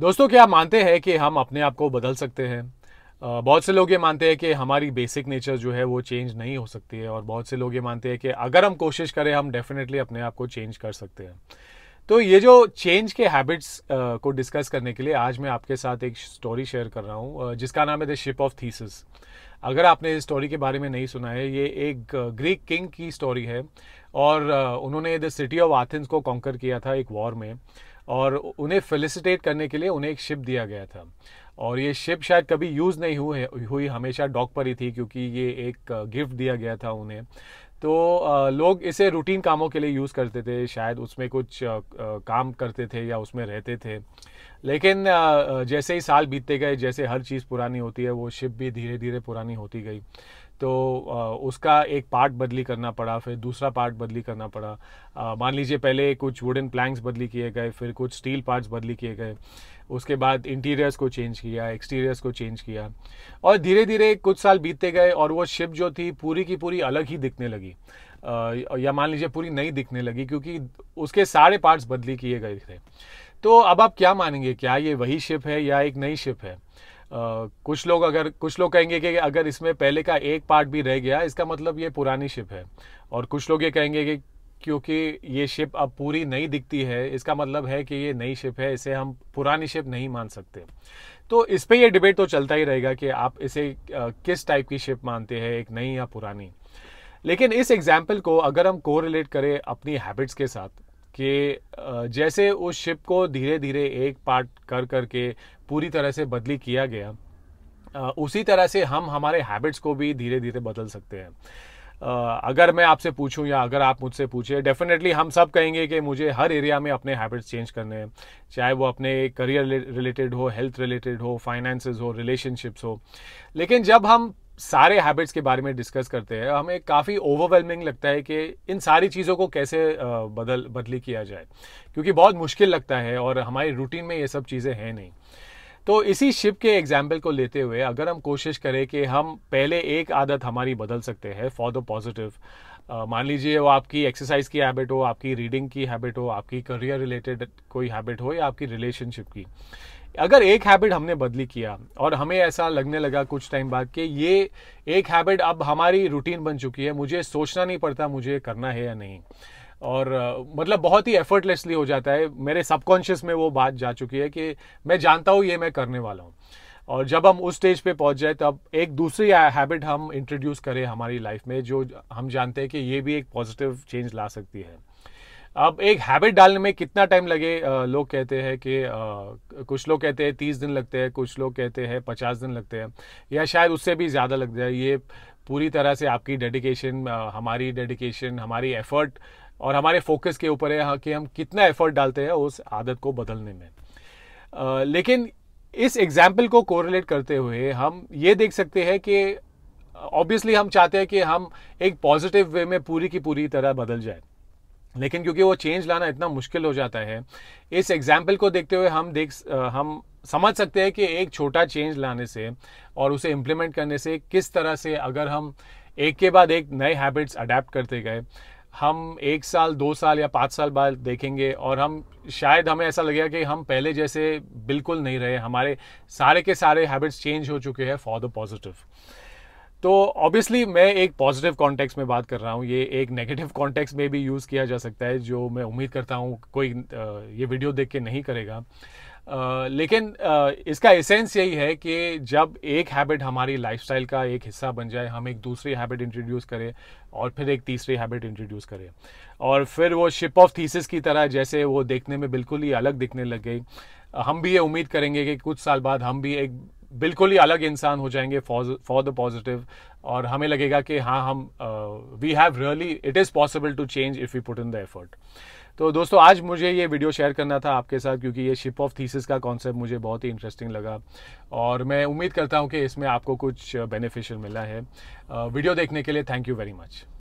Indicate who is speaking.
Speaker 1: दोस्तों क्या आप मानते हैं कि हम अपने आप को बदल सकते हैं बहुत से लोग ये मानते हैं कि हमारी बेसिक नेचर जो है वो चेंज नहीं हो सकती है और बहुत से लोग ये मानते हैं कि अगर हम कोशिश करें हम डेफिनेटली अपने आप को चेंज कर सकते हैं तो ये जो चेंज के हैबिट्स को डिस्कस करने के लिए आज मैं आपके साथ एक स्टोरी शेयर कर रहा हूँ जिसका नाम है द शिप ऑफ थीसिस अगर आपने इस स्टोरी के बारे में नहीं सुना है ये एक ग्रीक किंग की स्टोरी है और उन्होंने द सिटी ऑफ एथेंस को कॉन्कर किया था एक वॉर में और उन्हें फेलिसिटेट करने के लिए उन्हें एक शिप दिया गया था और ये शिप शायद कभी यूज़ नहीं हुए हुई हमेशा डॉक पर ही थी क्योंकि ये एक गिफ्ट दिया गया था उन्हें तो लोग इसे रूटीन कामों के लिए यूज़ करते थे शायद उसमें कुछ काम करते थे या उसमें रहते थे लेकिन जैसे ही साल बीतते गए जैसे हर चीज़ पुरानी होती है वो शिप भी धीरे धीरे पुरानी होती गई तो उसका एक पार्ट बदली करना पड़ा फिर दूसरा पार्ट बदली करना पड़ा मान लीजिए पहले कुछ वुडन प्लैंक्स बदली किए गए फिर कुछ स्टील पार्ट्स बदली किए गए उसके बाद इंटीरियर्स को चेंज किया एक्सटीरियर्स को चेंज किया और धीरे धीरे कुछ साल बीतते गए और वो शिप जो थी पूरी की पूरी अलग ही दिखने लगी या मान लीजिए पूरी नई दिखने लगी क्योंकि उसके सारे पार्ट्स बदली किए गए थे तो अब आप क्या मानेंगे क्या ये वही शिप है या एक नई शिप है कुछ लोग अगर कुछ लोग कहेंगे कि अगर इसमें पहले का एक पार्ट भी रह गया इसका मतलब ये पुरानी शिप है और कुछ लोग ये कहेंगे कि क्योंकि ये शिप अब पूरी नहीं दिखती है इसका मतलब है कि ये नई शिप है इसे हम पुरानी शिप नहीं मान सकते तो इस पर यह डिबेट तो चलता ही रहेगा कि आप इसे किस टाइप की शिप मानते हैं एक नई या पुरानी लेकिन इस एग्जाम्पल को अगर हम को करें अपनी हैबिट्स के साथ कि जैसे उस शिप को धीरे धीरे एक पार्ट कर करके पूरी तरह से बदली किया गया उसी तरह से हम हमारे हैबिट्स को भी धीरे धीरे बदल सकते हैं अगर मैं आपसे पूछूं या अगर आप मुझसे पूछे डेफिनेटली हम सब कहेंगे कि मुझे हर एरिया में अपने हैबिट्स चेंज करने हैं चाहे वो अपने करियर रिलेटेड हो हेल्थ रिलेटेड हो फाइनेंसेस हो रिलेशनशिप्स हो लेकिन जब हम सारे हैबिट्स के बारे में डिस्कस करते हैं हमें काफ़ी ओवरवेलमिंग लगता है कि इन सारी चीज़ों को कैसे बदल बदली किया जाए क्योंकि बहुत मुश्किल लगता है और हमारी रूटीन में ये सब चीज़ें हैं नहीं तो इसी शिप के एग्जाम्पल को लेते हुए अगर हम कोशिश करें कि हम पहले एक आदत हमारी बदल सकते हैं फॉर द पॉजिटिव मान लीजिए वो आपकी एक्सरसाइज की हैबिट हो आपकी रीडिंग की हैबिट हो आपकी करियर रिलेटेड कोई हैबिट हो या आपकी रिलेशनशिप की अगर एक हैबिट हमने बदली किया और हमें ऐसा लगने लगा कुछ टाइम बाद कि ये एक हैबिट अब हमारी रूटीन बन चुकी है मुझे सोचना नहीं पड़ता मुझे करना है या नहीं और uh, मतलब बहुत ही एफर्टलेसली हो जाता है मेरे सबकॉन्शियस में वो बात जा चुकी है कि मैं जानता हूँ ये मैं करने वाला हूँ और जब हम उस स्टेज पे पहुंच जाए तब एक दूसरी हैबिट हम इंट्रोड्यूस करें हमारी लाइफ में जो हम जानते हैं कि ये भी एक पॉजिटिव चेंज ला सकती है अब एक हैबिट डालने में कितना टाइम लगे लोग कहते हैं कि कुछ लोग कहते हैं तीस दिन लगते हैं कुछ लोग कहते हैं पचास दिन लगते हैं या शायद उससे भी ज़्यादा लग जाए ये पूरी तरह से आपकी डेडिकेशन हमारी डेडिकेशन हमारी एफर्ट और हमारे फोकस के ऊपर है कि हम कितना एफर्ट डालते हैं उस आदत को बदलने में आ, लेकिन इस एग्जाम्पल को कोरिलेट करते हुए हम ये देख सकते हैं कि ऑब्वियसली हम चाहते हैं कि हम एक पॉजिटिव वे में पूरी की पूरी तरह बदल जाए लेकिन क्योंकि वो चेंज लाना इतना मुश्किल हो जाता है इस एग्जाम्पल को देखते हुए हम देख हम समझ सकते हैं कि एक छोटा चेंज लाने से और उसे इम्प्लीमेंट करने से किस तरह से अगर हम एक के बाद एक नए हैबिट्स अडेप्ट करते गए हम एक साल दो साल या पाँच साल बाद देखेंगे और हम शायद हमें ऐसा लगेगा कि हम पहले जैसे बिल्कुल नहीं रहे हमारे सारे के सारे हैबिट्स चेंज हो चुके हैं फॉर द पॉजिटिव तो ऑब्वियसली मैं एक पॉजिटिव कॉन्टेक्स्ट में बात कर रहा हूँ ये एक नेगेटिव कॉन्टेक्स्ट में भी यूज़ किया जा सकता है जो मैं उम्मीद करता हूँ कोई ये वीडियो देख के नहीं करेगा लेकिन इसका एसेंस यही है कि जब एक हैबिट हमारी लाइफस्टाइल का एक हिस्सा बन जाए हम एक दूसरी हैबिट इंट्रोड्यूस करें और फिर एक तीसरी हैबिट इंट्रोड्यूस करें और फिर वो शिप ऑफ थीसिस की तरह जैसे वो देखने में बिल्कुल ही अलग दिखने लग गई हम भी ये उम्मीद करेंगे कि कुछ साल बाद हम भी एक बिल्कुल ही अलग इंसान हो जाएंगे फॉर द पॉजिटिव और हमें लगेगा कि हाँ हम we have really it is possible to change if you put in the effort तो दोस्तों आज मुझे ये वीडियो शेयर करना था आपके साथ क्योंकि ये शिप ऑफ थीसिस का कॉन्सेप्ट मुझे बहुत ही इंटरेस्टिंग लगा और मैं उम्मीद करता हूँ कि इसमें आपको कुछ बेनिफिशियल मिला है वीडियो देखने के लिए थैंक यू वेरी मच